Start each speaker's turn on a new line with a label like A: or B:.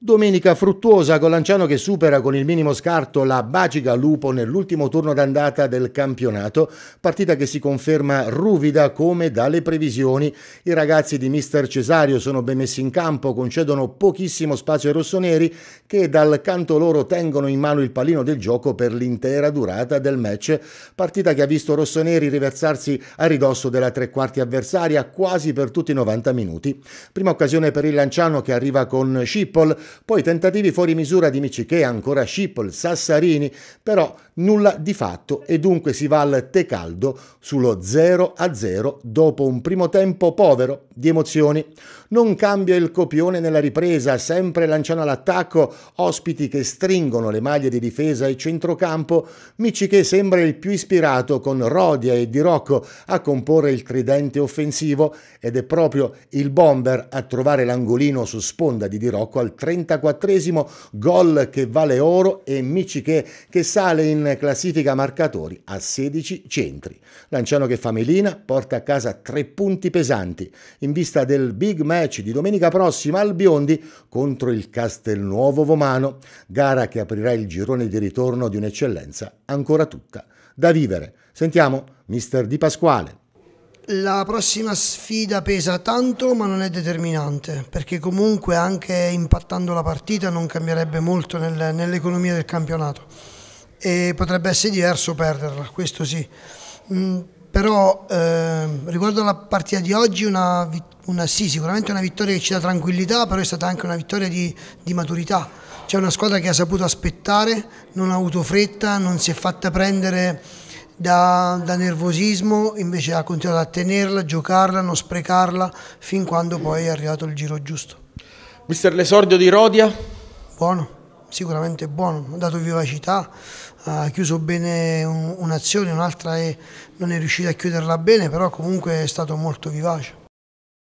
A: Domenica fruttuosa con Lanciano che supera con il minimo scarto la Bagica Lupo nell'ultimo turno d'andata del campionato, partita che si conferma ruvida come dalle previsioni. I ragazzi di Mister Cesario sono ben messi in campo, concedono pochissimo spazio ai rossoneri che dal canto loro tengono in mano il pallino del gioco per l'intera durata del match, partita che ha visto rossoneri riversarsi a ridosso della tre quarti avversaria quasi per tutti i 90 minuti. Prima occasione per il Lanciano che arriva con Scippol poi tentativi fuori misura di Michikea, ancora Scippol, Sassarini, però nulla di fatto e dunque si va al tè caldo sullo 0-0 dopo un primo tempo povero di emozioni. Non cambia il copione nella ripresa, sempre lanciano all'attacco ospiti che stringono le maglie di difesa e centrocampo, Michikea sembra il più ispirato con Rodia e Di Rocco a comporre il tridente offensivo ed è proprio il bomber a trovare l'angolino su sponda di Di Rocco al 30 34 gol che vale oro e Michiche che sale in classifica marcatori a 16 centri. Lanciano che fa Melina porta a casa tre punti pesanti in vista del big match di domenica prossima al Biondi contro il Castelnuovo Vomano, gara che aprirà il girone di ritorno di un'eccellenza ancora tutta da vivere. Sentiamo mister Di Pasquale.
B: La prossima sfida pesa tanto ma non è determinante perché comunque anche impattando la partita non cambierebbe molto nell'economia del campionato e potrebbe essere diverso perderla, questo sì. Mm, però eh, riguardo alla partita di oggi una, una, sì, sicuramente una vittoria che ci dà tranquillità però è stata anche una vittoria di, di maturità. C'è una squadra che ha saputo aspettare, non ha avuto fretta, non si è fatta prendere da, da, nervosismo invece ha continuato a tenerla, a giocarla, a non sprecarla fin quando poi è arrivato il giro giusto.
A: Mister l'esordio di Rodia?
B: Buono, sicuramente buono, ha dato vivacità, ha chiuso bene un'azione, un'altra non è riuscita a chiuderla bene, però comunque è stato molto vivace.